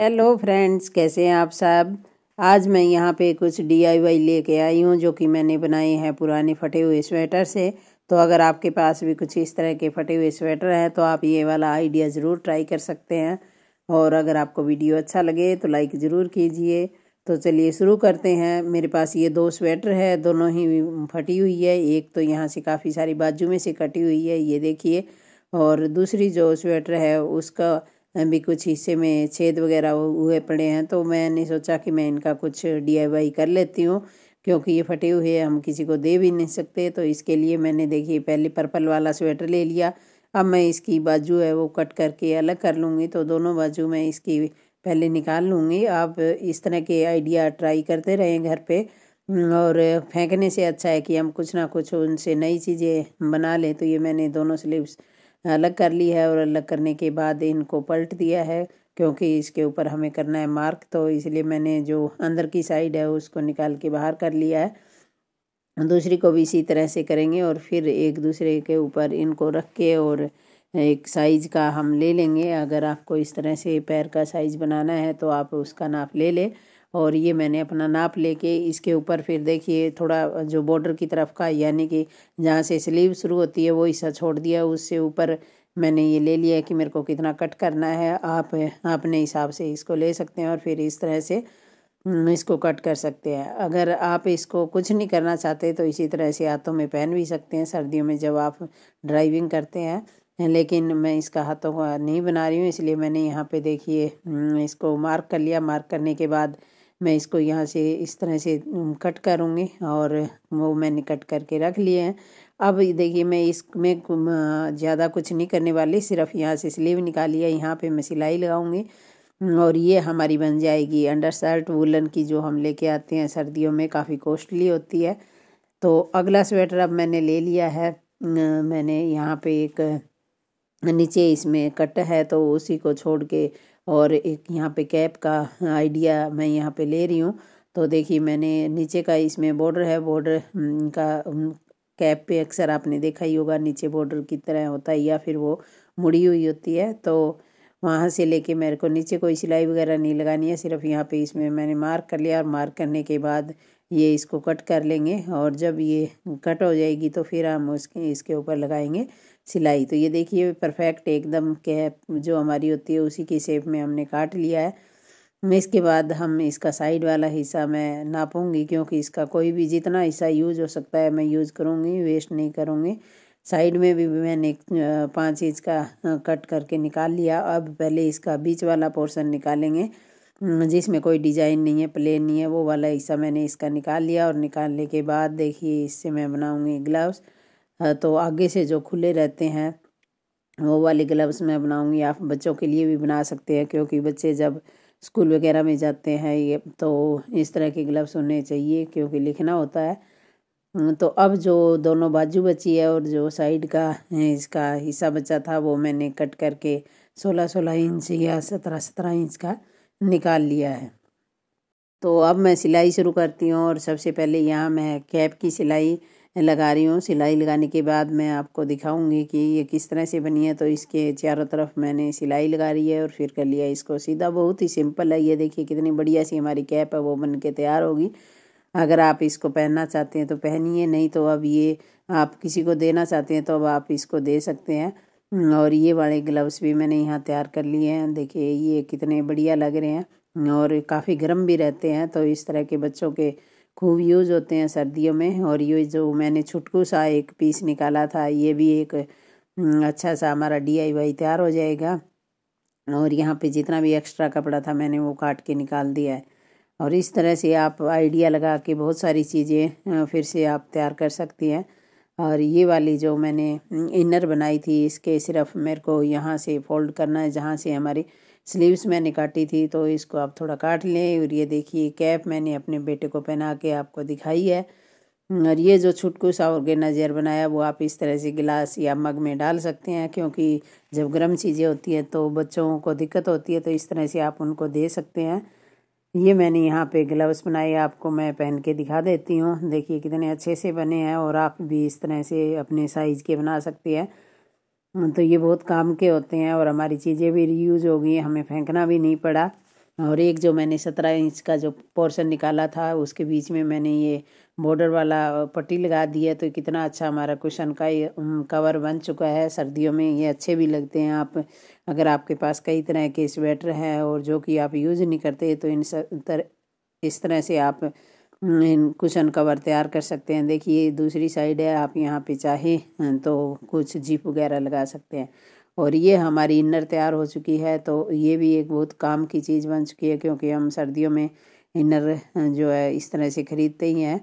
hello friends कैसे हैं आप सब आज मैं यहाँ पे कुछ डीआईवाई लेके आई हूँ जो कि मैंने बनाए हैं पुराने फटे हुए स्वेटर से तो अगर आपके पास भी कुछ इस तरह के फटे हुए स्वेटर हैं तो आप ये वाला आइडिया ज़रूर ट्राई कर सकते हैं और अगर आपको वीडियो अच्छा लगे तो लाइक ज़रूर कीजिए तो चलिए शुरू करते हैं मेरे पास ये दो स्वेटर है दोनों ही फटी हुई है एक तो यहाँ से काफ़ी सारी बाजू में से कटी हुई है ये देखिए और दूसरी जो स्वेटर है उसका भी कुछ हिस्से में छेद वगैरह हुए पड़े हैं तो मैंने सोचा कि मैं इनका कुछ डीआईवाई कर लेती हूँ क्योंकि ये फटे हुए हम किसी को दे भी नहीं सकते तो इसके लिए मैंने देखिए पहले पर्पल वाला स्वेटर ले लिया अब मैं इसकी बाजू है वो कट करके अलग कर लूँगी तो दोनों बाजू मैं इसकी पहले निकाल लूँगी आप इस तरह के आइडिया ट्राई करते रहें घर पे हम्म, और फेंकने से अच्छा है कि हम कुछ ना कुछ उनसे नई चीज़ें बना लें तो ये मैंने दोनों स्लीव्स अलग कर ली है और अलग करने के बाद इनको पलट दिया है क्योंकि इसके ऊपर हमें करना है मार्क तो इसलिए मैंने जो अंदर की साइड है उसको निकाल के बाहर कर लिया है दूसरी को भी इसी तरह से करेंगे और फिर एक दूसरे के ऊपर इनको रख के और एक साइज़ का हम ले लेंगे अगर आपको इस तरह से पैर का साइज़ बनाना है तो आप उसका नाप ले ले और ये मैंने अपना नाप लेके इसके ऊपर फिर देखिए थोड़ा जो बॉर्डर की तरफ का यानी कि जहाँ से स्लीव शुरू होती है वो हिस्सा छोड़ दिया उससे ऊपर मैंने ये ले लिया कि मेरे को कितना कट करना है आप अपने हिसाब से इसको ले सकते हैं और फिर इस तरह से हम्म, इसको कट कर सकते हैं अगर आप इसको कुछ नहीं करना चाहते तो इसी तरह से हाथों में पहन भी सकते हैं सर्दियों में जब आप ड्राइविंग करते हैं लेकिन मैं इसका हाथों का नहीं बना रही हूँ इसलिए मैंने यहाँ पे देखिए हम्म, इसको मार्क कर लिया मार्क करने के बाद मैं इसको यहाँ से इस तरह से कट हम्म, करूँगी और वो मैंने कट करके रख लिए हैं अब देखिए मैं इसमें ज़्यादा कुछ नहीं करने वाली सिर्फ यहाँ से स्लीव निकाली है यहाँ पे मैं सिलाई लगाऊँगी हम्म, और ये हमारी बन जाएगी अंडर शर्ट वुलन की जो हम लेके आते हैं सर्दियों में काफ़ी कॉस्टली होती है तो अगला स्वेटर अब मैंने ले लिया है मैंने यहाँ पे एक नीचे इसमें कट है तो उसी को छोड़ के और एक यहाँ पे कैप का आइडिया मैं यहाँ पे ले रही हूँ तो देखिए मैंने नीचे का इसमें बॉर्डर है बॉर्डर हम्म, का हम्म, कैप पे अक्सर आपने देखा ही होगा नीचे बॉर्डर की तरह होता है या फिर वो मुड़ी हुई होती है तो वहाँ से लेके मेरे को नीचे कोई सिलाई वगैरह नहीं लगानी है सिर्फ यहाँ पे इसमें मैंने मार्क कर लिया और मार्क करने के बाद ये इसको कट कर लेंगे और जब ये कट हो जाएगी तो फिर हम उसके इसके ऊपर लगाएंगे सिलाई तो ये देखिए परफेक्ट एकदम कैप जो हमारी होती है उसी की शेप में हमने काट लिया है इसके बाद हम इसका साइड वाला हिस्सा मैं नापूंगी क्योंकि इसका कोई भी जितना हिस्सा यूज हो सकता है मैं यूज़ करूँगी वेस्ट नहीं करूँगी साइड में भी मैंने पाँच इंच का कट करके निकाल लिया अब पहले इसका बीच वाला पोर्शन निकालेंगे जिसमें कोई डिजाइन नहीं है प्लेन नहीं है वो वाला हिस्सा मैंने इसका निकाल लिया और निकालने के बाद देखिए इससे मैं बनाऊँगी ग्लव्स तो आगे से जो खुले रहते हैं वो वाले ग्लव्स मैं बनाऊँगी आप बच्चों के लिए भी बना सकते हैं क्योंकि बच्चे जब स्कूल वगैरह में जाते हैं ये तो इस तरह के ग्लव्स होने चाहिए क्योंकि लिखना होता है तो अब जो दोनों बाजू बची है और जो साइड का इसका हिस्सा बचा था वो मैंने कट करके सोलह सोलह इंच या सत्रह सत्रह इंच का निकाल लिया है तो अब मैं सिलाई शुरू करती हूँ और सबसे पहले यहाँ मैं कैप की सिलाई लगा रही हूँ सिलाई लगाने के बाद मैं आपको दिखाऊंगी कि ये किस तरह से बनी है तो इसके चारों तरफ मैंने सिलाई लगा रही है और फिर कर लिया इसको सीधा बहुत ही सिंपल है ये देखिए कितनी बढ़िया सी हमारी कैप है वो बन के तैयार होगी अगर आप इसको पहनना चाहते हैं तो पहनिए नहीं तो अब ये आप किसी को देना चाहते हैं तो अब आप इसको दे सकते हैं हम्म, और ये वाले ग्लव्स भी मैंने यहाँ तैयार कर लिए हैं देखिए ये कितने बढ़िया लग रहे हैं और काफ़ी गर्म भी रहते हैं तो इस तरह के बच्चों के खूब यूज़ होते हैं सर्दियों में और ये जो मैंने छुटकू सा एक पीस निकाला था ये भी एक हम्म, अच्छा सा हमारा डी आई वाई तैयार हो जाएगा और यहाँ पे जितना भी एक्स्ट्रा कपड़ा था मैंने वो काट के निकाल दिया है और इस तरह से आप आइडिया लगा के बहुत सारी चीज़ें फिर से आप तैयार कर सकती हैं और ये वाली जो मैंने हम्म, इनर बनाई थी इसके सिर्फ मेरे को यहाँ से फोल्ड करना है जहाँ से हमारी स्लीव्स मैंने काटी थी तो इसको आप थोड़ा काट लें और ये देखिए कैप मैंने अपने बेटे को पहना के आपको दिखाई है और ये जो छुटकू सा ऑर्गेनाइजर बनाया वो आप इस तरह से गिलास या मग में डाल सकते हैं क्योंकि जब गर्म चीज़ें होती हैं तो बच्चों को दिक्कत होती है तो इस तरह से आप उनको दे सकते हैं ये मैंने यहाँ पे ग्लव्स बनाए आपको मैं पहन के दिखा देती हूँ देखिए कितने अच्छे से बने हैं और आप भी इस तरह से अपने साइज़ के बना सकते हैं तो ये बहुत काम के होते हैं और हमारी चीज़ें भी रीयूज हो गई हमें फेंकना भी नहीं पड़ा और एक जो मैंने सत्रह इंच का जो पोर्शन निकाला था उसके बीच में मैंने ये बॉर्डर वाला पट्टी लगा दी है तो कितना अच्छा हमारा कुशन का कवर बन चुका है सर्दियों में ये अच्छे भी लगते हैं आप अगर आपके पास कई तरह के स्वेटर हैं और जो कि आप यूज़ नहीं करते तो इन तर, इस तरह से आप कुशन कवर तैयार कर सकते हैं देखिए दूसरी साइड है आप यहाँ पे चाहे हाँ, तो कुछ जीप वगैरह लगा सकते हैं और ये हमारी इनर तैयार हो चुकी है तो ये भी एक बहुत काम की चीज़ बन चुकी है क्योंकि हम सर्दियों में इनर हाँ, जो है इस तरह से ख़रीदते ही हैं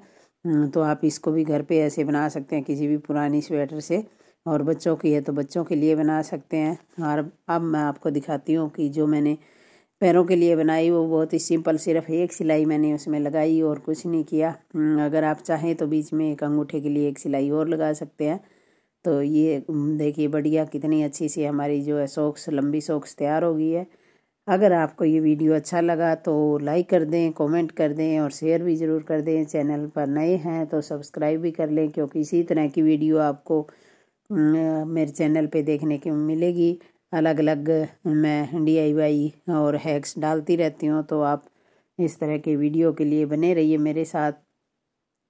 हाँ, तो आप इसको भी घर पे ऐसे बना सकते हैं किसी भी पुरानी स्वेटर से और बच्चों की है तो बच्चों के लिए बना सकते हैं और अब मैं आपको दिखाती हूँ कि जो मैंने पैरों के लिए बनाई वो बहुत ही सिंपल सिर्फ एक सिलाई मैंने उसमें लगाई और कुछ नहीं किया हम्म, अगर आप चाहें तो बीच में एक अंगूठे के लिए एक सिलाई और लगा सकते हैं तो ये हम्म, देखिए बढ़िया कितनी अच्छी सी हमारी जो है सॉक्स लंबी सॉक्स तैयार हो गई है अगर आपको ये वीडियो अच्छा लगा तो लाइक कर दें कमेंट कर दें और शेयर भी ज़रूर कर दें चैनल पर नए हैं तो सब्सक्राइब भी कर लें क्योंकि इसी तरह की वीडियो आपको हम्म, मेरे चैनल पे देखने की मिलेगी अलग अलग मैं डी और हैक्स डालती रहती हूँ तो आप इस तरह के वीडियो के लिए बने रहिए मेरे साथ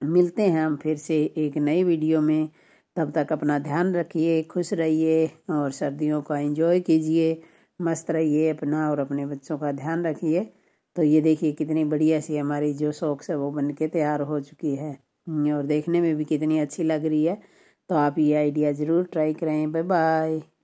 मिलते हैं हम फिर से एक नई वीडियो में तब तक अपना ध्यान रखिए खुश रहिए और सर्दियों का एंजॉय कीजिए मस्त रहिए अपना और अपने बच्चों का ध्यान रखिए तो ये देखिए कितनी बढ़िया सी हमारी जो सॉक्स है वो बन के तैयार हो चुकी है और देखने में भी कितनी अच्छी लग रही है तो आप ये आइडिया ज़रूर ट्राई करें बाय बाय